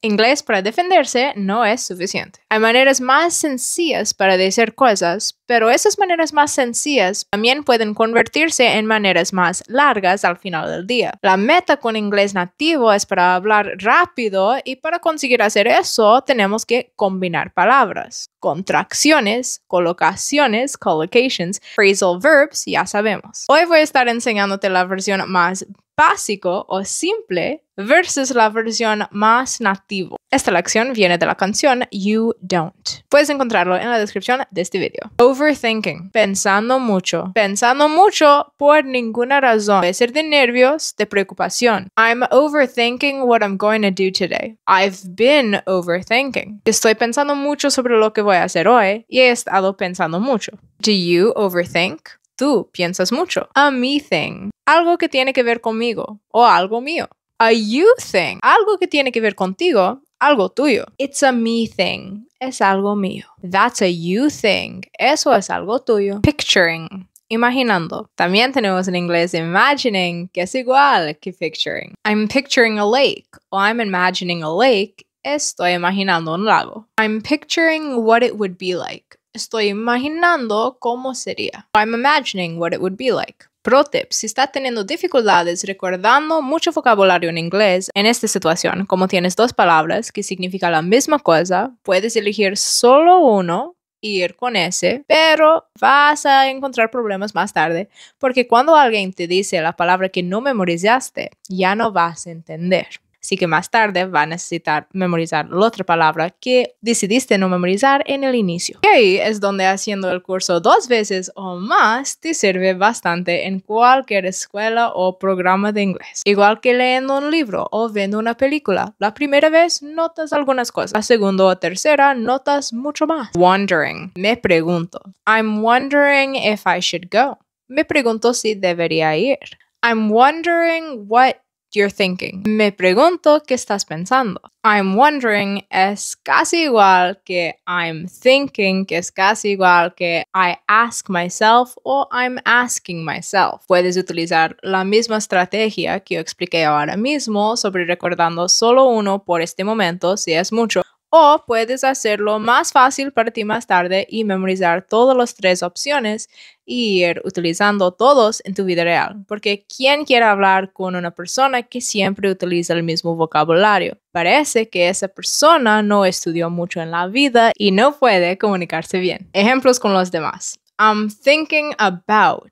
Inglés para defenderse no es suficiente. Hay maneras más sencillas para decir cosas, pero esas maneras más sencillas también pueden convertirse en maneras más largas al final del día. La meta con inglés nativo es para hablar rápido y para conseguir hacer eso tenemos que combinar palabras, contracciones, colocaciones, collocations, phrasal verbs, ya sabemos. Hoy voy a estar enseñándote la versión más básico o simple versus la versión más nativo. Esta lección viene de la canción You Don't. Puedes encontrarlo en la descripción de este video. Overthinking, pensando mucho. Pensando mucho por ninguna razón. Puede ser de nervios, de preocupación. I'm overthinking what I'm going to do today. I've been overthinking. Estoy pensando mucho sobre lo que voy a hacer hoy y he estado pensando mucho. Do you overthink? Tú piensas mucho. A me thing, algo que tiene que ver conmigo o algo mío. A you thing, algo que tiene que ver contigo, algo tuyo. It's a me thing, es algo mío. That's a you thing. Eso es algo tuyo. Picturing. Imaginando. También tenemos en inglés imagining, que es igual que picturing. I'm picturing a lake o I'm imagining a lake. Estoy imaginando un lago. I'm picturing what it would be like. Estoy imaginando cómo sería. I'm imagining what it would be like. Pro tip, si está teniendo dificultades recordando mucho vocabulario en inglés, en esta situación, como tienes dos palabras que significan la misma cosa, puedes elegir solo uno y ir con ese, pero vas a encontrar problemas más tarde, porque cuando alguien te dice la palabra que no memorizaste, ya no vas a entender. Así que más tarde va a necesitar memorizar la otra palabra que decidiste no memorizar en el inicio. Y ahí es donde haciendo el curso dos veces o más te sirve bastante en cualquier escuela o programa de inglés. Igual que leyendo un libro o viendo una película, la primera vez notas algunas cosas, la segunda o tercera notas mucho más. Wondering. Me pregunto. I'm wondering if I should go. Me pregunto si debería ir. I'm wondering what you're thinking. Me pregunto qué estás pensando. I'm wondering es casi igual que I'm thinking, que es casi igual que I ask myself o I'm asking myself. Puedes utilizar la misma estrategia que yo expliqué ahora mismo sobre recordando solo uno por este momento si es mucho o puedes hacerlo más fácil para ti más tarde y memorizar todas las tres opciones y ir utilizando todos en tu vida real. Porque ¿quién quiere hablar con una persona que siempre utiliza el mismo vocabulario? Parece que esa persona no estudió mucho en la vida y no puede comunicarse bien. Ejemplos con los demás. I'm thinking about,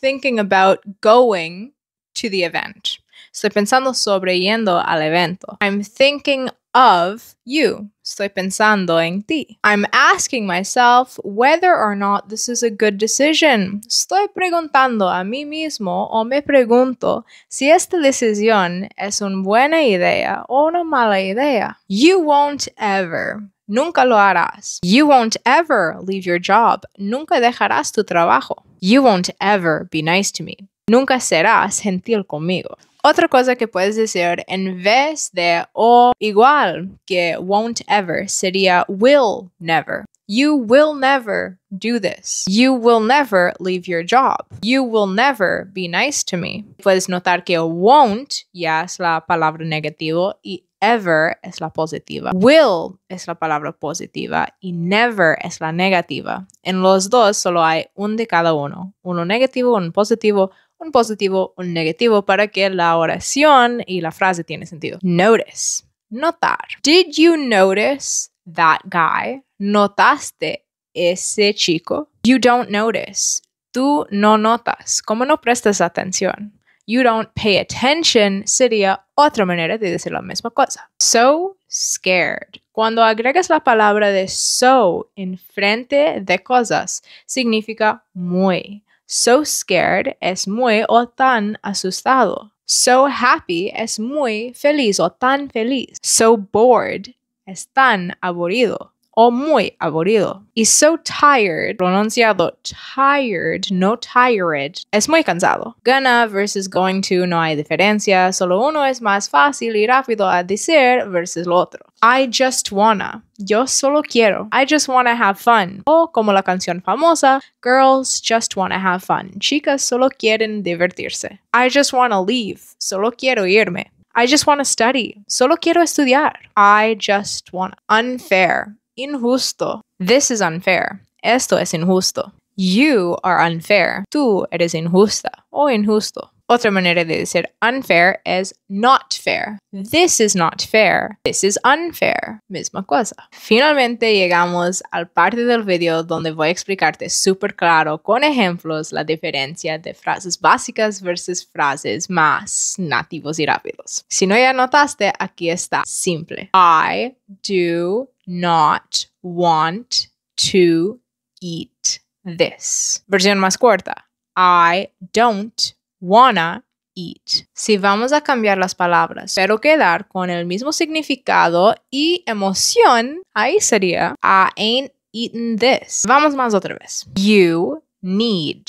thinking about going to the event. Estoy pensando sobre yendo al evento. I'm thinking of you. Estoy pensando en ti. I'm asking myself whether or not this is a good decision. Estoy preguntando a mí mismo o me pregunto si esta decisión es una buena idea o una mala idea. You won't ever. Nunca lo harás. You won't ever leave your job. Nunca dejarás tu trabajo. You won't ever be nice to me. Nunca serás gentil conmigo. Otra cosa que puedes decir en vez de o igual que won't ever sería will never. You will never do this. You will never leave your job. You will never be nice to me. Puedes notar que won't ya es la palabra negativa y ever es la positiva. Will es la palabra positiva y never es la negativa. En los dos solo hay un de cada uno, uno negativo, uno positivo, un positivo, un negativo, para que la oración y la frase tiene sentido. Notice, notar. Did you notice that guy? ¿Notaste ese chico? You don't notice. Tú no notas. ¿Cómo no prestas atención? You don't pay attention sería otra manera de decir la misma cosa. So scared. Cuando agregas la palabra de so en frente de cosas, significa muy So scared es muy o tan asustado. So happy es muy feliz o tan feliz. So bored es tan aburrido o muy aburrido. Y so tired, pronunciado tired, no tired, es muy cansado. Gonna versus going to no hay diferencia, solo uno es más fácil y rápido a decir versus lo otro. I just wanna. Yo solo quiero. I just wanna have fun. O como la canción famosa, Girls just wanna have fun. Chicas solo quieren divertirse. I just wanna leave. Solo quiero irme. I just wanna study. Solo quiero estudiar. I just wanna. Unfair Injusto. This is unfair. Esto es injusto. You are unfair. Tú eres injusta o injusto. Otra manera de decir unfair es not fair. This is not fair. This is unfair. Misma cosa. Finalmente llegamos al parte del video donde voy a explicarte súper claro con ejemplos la diferencia de frases básicas versus frases más nativos y rápidos. Si no ya notaste, aquí está simple. I do not want to eat this. Versión más corta. I don't wanna eat. Si vamos a cambiar las palabras, pero quedar con el mismo significado y emoción, ahí sería I ain't eaten this. Vamos más otra vez. You need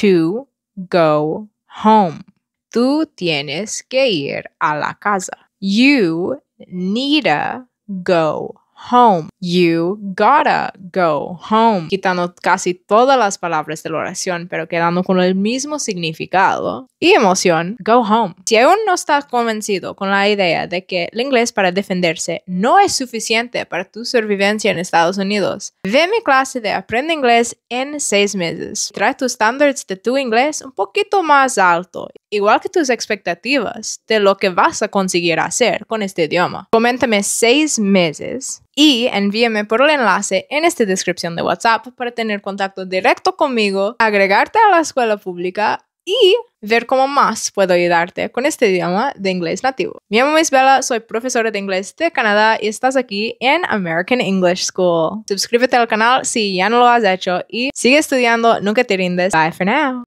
to go home. Tú tienes que ir a la casa. You need to go home. You gotta go home, quitando casi todas las palabras de la oración, pero quedando con el mismo significado y emoción, go home. Si aún no estás convencido con la idea de que el inglés para defenderse no es suficiente para tu supervivencia en Estados Unidos, ve mi clase de Aprende Inglés en seis meses. Trae tus estándares de tu inglés un poquito más alto, igual que tus expectativas de lo que vas a conseguir hacer con este idioma. Coméntame seis meses y en envíeme por el enlace en esta descripción de WhatsApp para tener contacto directo conmigo, agregarte a la escuela pública y ver cómo más puedo ayudarte con este idioma de inglés nativo. Mi nombre es Bella, soy profesora de inglés de Canadá y estás aquí en American English School. Suscríbete al canal si ya no lo has hecho y sigue estudiando, nunca te rindes. Bye for now.